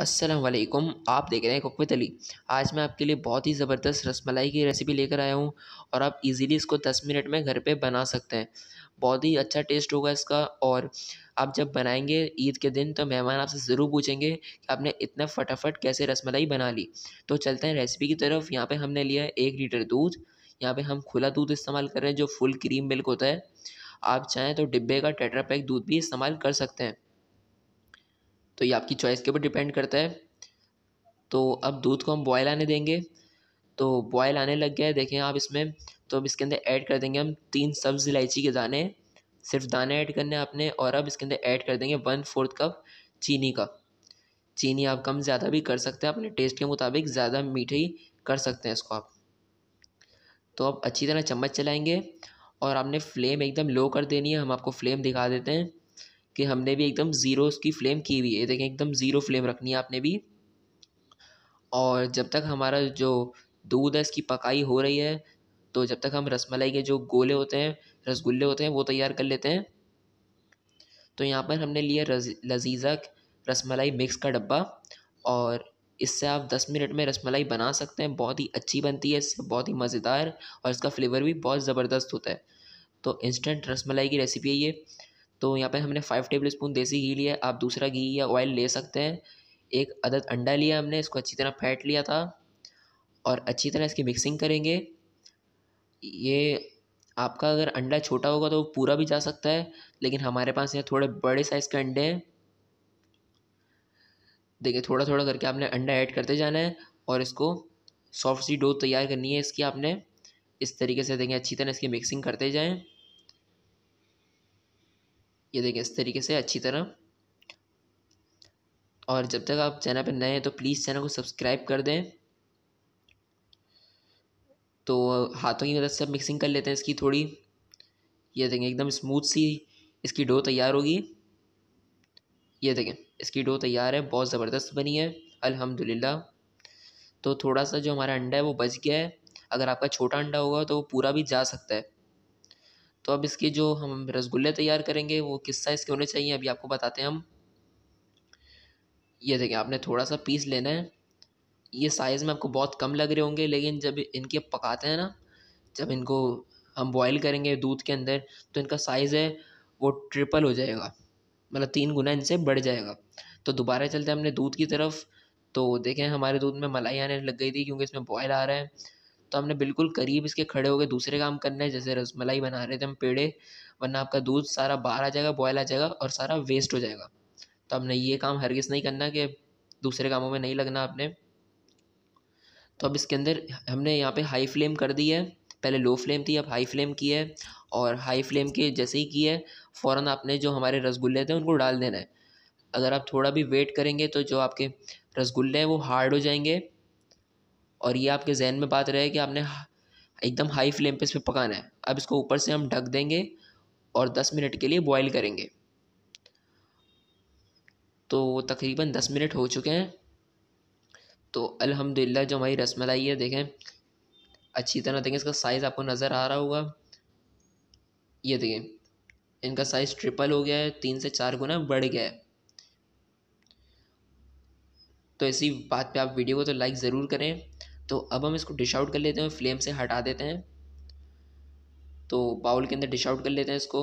असलम आप देख रहे हैं कुकवित अली आज मैं आपके लिए बहुत ही ज़बरदस्त रसमलाई की रेसिपी लेकर आया हूँ और आप इजीली इसको 10 मिनट में घर पे बना सकते हैं बहुत ही अच्छा टेस्ट होगा इसका और आप जब बनाएंगे ईद के दिन तो मेहमान आपसे ज़रूर पूछेंगे कि आपने इतना फटाफट कैसे रसमलाई बना ली तो चलते हैं रेसिपी की तरफ यहाँ पर हमने लिया है एक लीटर दूध यहाँ पर हम खुला दूध इस्तेमाल कर रहे हैं जो फुल क्रीम मिल्क होता है आप चाहें तो डिब्बे का टेट्रा पैक दूध भी इस्तेमाल कर सकते हैं तो ये आपकी चॉइस के ऊपर डिपेंड करता है तो अब दूध को हम बॉयल आने देंगे तो बॉयल आने लग गया है देखें आप इसमें तो अब इसके अंदर ऐड कर देंगे हम तीन सब्ज़ इलायची के दाने सिर्फ दाने ऐड करने आपने और अब इसके अंदर ऐड कर देंगे वन फोर्थ कप चीनी का चीनी आप कम ज़्यादा भी कर सकते हैं अपने टेस्ट के मुताबिक ज़्यादा मीठे ही कर सकते हैं इसको आप तो अब अच्छी तरह चम्मच चलाएँगे और आपने फ्लेम एकदम लो कर देनी है हम आपको फ्लेम दिखा देते हैं कि हमने भी एकदम ज़ीरो उसकी फ्लेम की हुई है देखें एकदम ज़ीरो फ्लेम रखनी है आपने भी और जब तक हमारा जो दूध है इसकी पकाई हो रही है तो जब तक हम रसमलाई के जो गोले होते हैं रसगुल्ले होते हैं वो तैयार कर लेते हैं तो यहाँ पर हमने लिया लजीज़ा रसमलाई मिक्स का डब्बा और इससे आप 10 मिनट में रसमलाई बना सकते हैं बहुत ही अच्छी बनती है इससे बहुत ही मज़ेदार और इसका फ्लेवर भी बहुत ज़बरदस्त होता है तो इंस्टेंट रसमलाई की रेसिपी है ये तो यहाँ पर हमने फाइव टेबल स्पून देसी घी लिया आप दूसरा घी या ऑयल ले सकते हैं एक अदद अंडा लिया हमने इसको अच्छी तरह फैट लिया था और अच्छी तरह इसकी मिक्सिंग करेंगे ये आपका अगर अंडा छोटा होगा तो पूरा भी जा सकता है लेकिन हमारे पास यहाँ थोड़े बड़े साइज़ के अंडे हैं देखिए थोड़ा थोड़ा करके आपने अंडा ऐड करते जाना है और इसको सॉफ्ट सी डो तैयार करनी है इसकी आपने इस तरीके से देखें अच्छी तरह इसकी मिक्सिंग करते जाएँ ये देखें इस तरीके से अच्छी तरह और जब तक आप चैनल पर नए हैं तो प्लीज़ चैनल को सब्सक्राइब कर दें तो हाथों की मदद से आप मिक्सिंग कर लेते हैं इसकी थोड़ी ये देखें एकदम स्मूथ सी इसकी डो तैयार होगी ये देखें इसकी डो तैयार है बहुत ज़बरदस्त बनी है अल्हम्दुलिल्लाह तो थोड़ा सा जो हमारा अंडा है वो बच गया है अगर आपका छोटा अंडा होगा तो वो पूरा भी जा सकता है तो अब इसके जो हम रसगुल्ले तैयार करेंगे वो किस साइज़ के होने चाहिए अभी आपको बताते हैं हम ये देखें आपने थोड़ा सा पीस लेना है ये साइज़ में आपको बहुत कम लग रहे होंगे लेकिन जब इनके पकाते हैं ना जब इनको हम बॉईल करेंगे दूध के अंदर तो इनका साइज़ है वो ट्रिपल हो जाएगा मतलब तीन गुना इनसे बढ़ जाएगा तो दोबारा चलते हैं हमने दूध की तरफ तो देखें हमारे दूध में मलाई आने लग गई थी क्योंकि इसमें बॉयल आ रहा है तो हमने बिल्कुल करीब इसके खड़े हो गए दूसरे काम करना है जैसे रसमलाई बना रहे थे हम पेड़े वरना आपका दूध सारा बाहर आ जाएगा बॉयल आ जाएगा और सारा वेस्ट हो जाएगा तो हमने ये काम हरगिस नहीं करना कि दूसरे कामों में नहीं लगना आपने तो अब इसके अंदर हमने यहाँ पे हाई फ्लेम कर दी है पहले लो फ्लेम थी अब हाई फ्लेम की है और हाई फ्लेम के जैसे ही की है फ़ौर आपने जो हमारे रसगुल्ले थे उनको डाल देना है अगर आप थोड़ा भी वेट करेंगे तो जो आपके रसगुल्ले हैं वो हार्ड हो जाएंगे और ये आपके जहन में बात रहे कि आपने एकदम हाई फ्लेम पे इस पर पकाना है अब इसको ऊपर से हम ढक देंगे और दस मिनट के लिए बॉईल करेंगे तो तकरीबन दस मिनट हो चुके हैं तो अल्हम्दुलिल्लाह जो हमारी रसमलाई है देखें अच्छी तरह देखें इसका साइज़ आपको नज़र आ रहा होगा ये देखें इनका साइज़ ट्रिपल हो गया है तीन से चार गुना बढ़ गया है तो ऐसी बात पे आप वीडियो को तो लाइक ज़रूर करें तो अब हम इसको डिश आउट कर लेते हैं फ्लेम से हटा देते हैं तो बाउल के अंदर डिश आउट कर लेते हैं इसको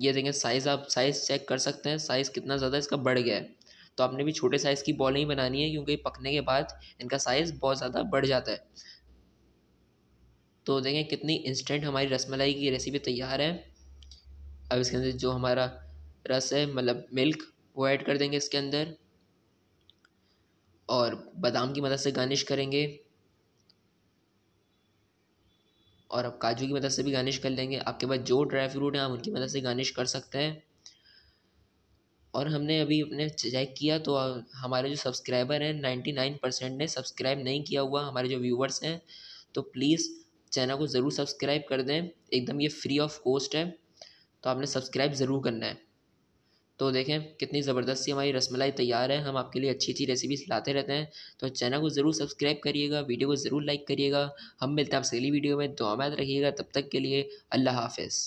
ये देखें साइज़ आप साइज़ चेक कर सकते हैं साइज़ कितना ज़्यादा इसका बढ़ गया है तो आपने भी छोटे साइज़ की बॉल ही बनानी है क्योंकि पकने के बाद इनका साइज़ बहुत ज़्यादा बढ़ जाता है तो देखें कितनी इंस्टेंट हमारी रसमलाई की रेसिपी तैयार है अब इसके अंदर जो हमारा रस है मतलब मिल्क वो ऐड कर देंगे इसके अंदर और बादाम की मदद से गार्निश करेंगे और आप काजू की मदद से भी गार्निश कर लेंगे आपके पास जो ड्राई फ्रूट हैं आप उनकी मदद से गार्निश कर सकते हैं और हमने अभी अपने चेक किया तो हमारे जो सब्सक्राइबर हैं नाइन्टी नाइन परसेंट ने सब्सक्राइब नहीं किया हुआ हमारे जो व्यूवर्स हैं तो प्लीज़ चैनल को ज़रूर सब्सक्राइब कर दें एकदम ये फ्री ऑफ कॉस्ट है तो आपने सब्सक्राइब ज़रूर करना है तो देखें कितनी ज़बरदस्ती हमारी रसमलाई तैयार है हम आपके लिए अच्छी अच्छी रेसिपीज लाते रहते हैं तो चैनल को ज़रूर सब्सक्राइब करिएगा वीडियो को ज़रूर लाइक करिएगा हम मिलते हैं आपसे अगली वीडियो में दुआ याद रखिएगा तब तक के लिए अल्लाह हाफिज़